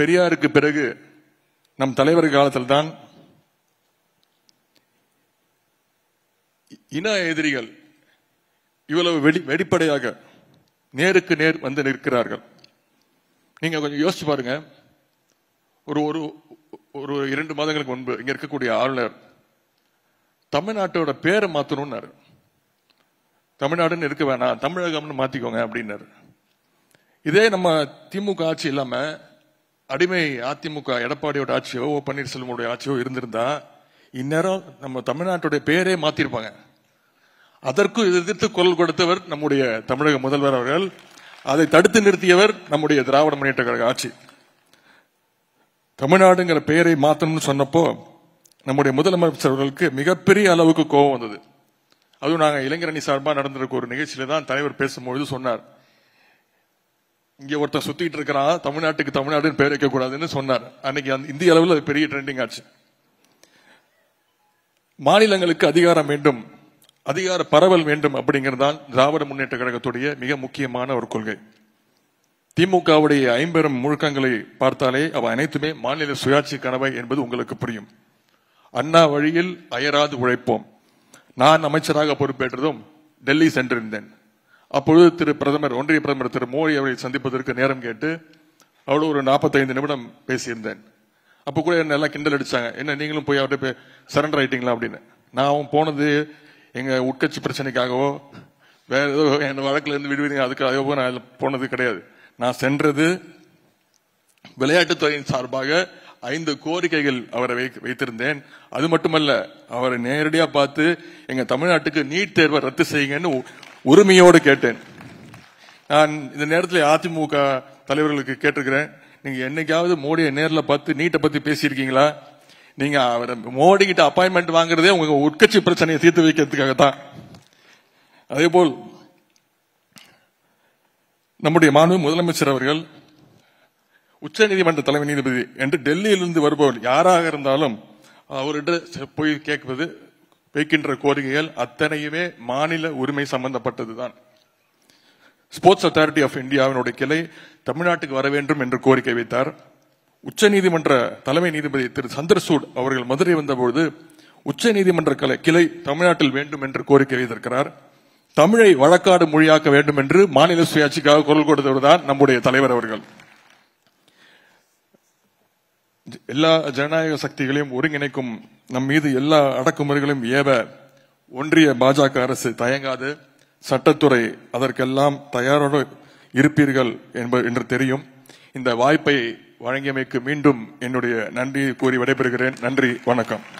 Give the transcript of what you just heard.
பெரியாருக்கு பிறகு நம் தலைவர் காலத்தில் தான் இன எதிரிகள் இவ்வளவு வெடி வெளிப்படையாக நேருக்கு நேர் வந்து நிற்கிறார்கள் நீங்க கொஞ்சம் யோசிச்சு பாருங்க ஒரு ஒரு ஒரு இரண்டு மாதங்களுக்கு முன்பு இங்க இருக்கக்கூடிய ஆளுநர் தமிழ்நாட்டோட பேரை மாத்தணும்னாரு தமிழ்நாடுன்னு இருக்க வேணாம் தமிழகம்னு மாத்திக்கோங்க அப்படின்னாரு இதே நம்ம திமுக ஆட்சி இல்லாம அடிமை அதிமுக எடப்பாடியோட ஆட்சியோ ஓ பன்னீர்செல்வமுடைய ஆட்சியோ இருந்திருந்தா இந்நேரம் நம்ம தமிழ்நாட்டுடைய பேரே மாத்திருப்பாங்க அதற்கும் எதிர்த்து குரல் கொடுத்தவர் நம்முடைய தமிழக முதல்வர் அவர்கள் அதை தடுத்து நிறுத்தியவர் நம்முடைய திராவிட முன்னேற்ற கழக ஆட்சி தமிழ்நாடுங்கிற பெயரை மாற்றணும்னு சொன்னப்போ நம்முடைய முதலமைச்சர்களுக்கு மிகப்பெரிய அளவுக்கு கோபம் வந்தது அதுவும் நாங்கள் இளைஞரணி சார்பாக நடந்திருக்க ஒரு நிகழ்ச்சியில தான் தலைவர் பேசும்பொழுது சொன்னார் இங்கே ஒருத்தர் சுத்திட்டு இருக்கிறான் தமிழ்நாட்டுக்கு தமிழ்நாடுன்னு பேர் கூடாதுன்னு சொன்னார் அன்னைக்கு அந்த இந்திய அளவில் அது பெரிய ட்ரெண்டிங் ஆச்சு மாநிலங்களுக்கு அதிகாரம் வேண்டும் அதிகார பரவல் வேண்டும் அப்படிங்கிறது தான் திராவிட முன்னேற்ற கழகத்துடைய மிக முக்கியமான ஒரு கொள்கை திமுகவுடைய ஐம்பெரும் முழுக்கங்களை பார்த்தாலே அவ அனைத்துமே மாநில சுயாட்சி கனவை என்பது உங்களுக்கு புரியும் அண்ணா வழியில் அயராது உழைப்போம் நான் அமைச்சராக பொறுப்பேற்றதும் டெல்லி சென்றிருந்தேன் அப்பொழுது திரு பிரதமர் ஒன்றிய பிரதமர் திரு மோடி அவரை சந்திப்பதற்கு நேரம் கேட்டு அவ்வளவு ஒரு நாற்பத்தைந்து நிமிடம் பேசியிருந்தேன் அப்போ கூட என்ன எல்லாம் கிண்டல் அடிச்சாங்க என்ன நீங்களும் போய் அவர்கிட்ட சரண்டர் ஆயிட்டீங்களா அப்படின்னு நான் போனது எங்கள் உட்கட்சி பிரச்சனைக்காகவோ வேற ஏதோ என் இருந்து விடுவீங்க அதுக்காகவோ நான் போனது கிடையாது நான் சென்றது விளையாட்டுத்துறையின் சார்பாக ஐந்து கோரிக்கைகள் அவரை வைத்திருந்தேன் அது மட்டுமல்ல அவரை நேரடியாக பார்த்து எங்க தமிழ்நாட்டுக்கு நீட் தேர்வை ரத்து செய்யுங்கன்னு உரிமையோடு கேட்டேன் நான் இந்த நேரத்தில் அதிமுக தலைவர்களுக்கு கேட்டிருக்கிறேன் நீங்க என்னைக்காவது மோடியை நேரில் பார்த்து நீட்டை பத்தி பேசியிருக்கீங்களா நீங்க மோடி கிட்ட அப்பாயின்மெண்ட் வாங்குறதே உங்க உட்கட்சி பிரச்சனையை தீர்த்து வைக்கிறதுக்காக தான் அதே போல் நம்முடைய மாணவ முதலமைச்சர் அவர்கள் உச்ச நீதிமன்ற தலைமை நீதிபதி என்று டெல்லியிலிருந்து வருபவர் யாராக இருந்தாலும் அவர்கிட்ட போய் கேட்பது வைக்கின்ற கோரிக்கைகள் அத்தனையுமே மாநில உரிமை சம்பந்தப்பட்டதுதான் ஸ்போர்ட்ஸ் அத்தாரிட்டி ஆஃப் இந்தியாவினுடைய கிளை தமிழ்நாட்டுக்கு வர வேண்டும் என்று கோரிக்கை வைத்தார் உச்ச நீதிமன்ற தலைமை நீதிபதி திரு சந்திரசூட் அவர்கள் மதுரை வந்தபோது உச்ச நீதிமன்ற கலை கிளை தமிழ்நாட்டில் வேண்டும் என்று கோரிக்கை வைத்திருக்கிறார் தமிழை வழக்காடு மொழியாக்க வேண்டும் என்று மாநில சுயாட்சிக்காக குரல் கொடுத்தவர்தான் தான் நம்முடைய தலைவர் அவர்கள் எல்லா ஜனநாயக சக்திகளையும் ஒருங்கிணைக்கும் நம் மீது எல்லா அடக்குமுறைகளையும் ஏவ ஒன்றிய பாஜக அரசு தயங்காது சட்டத்துறை அதற்கெல்லாம் தயாரோடு இருப்பீர்கள் என்பது என்று தெரியும் இந்த வாய்ப்பை வழங்கியமைக்கு மீண்டும் என்னுடைய நன்றியை கூறி விடைபெறுகிறேன் நன்றி வணக்கம்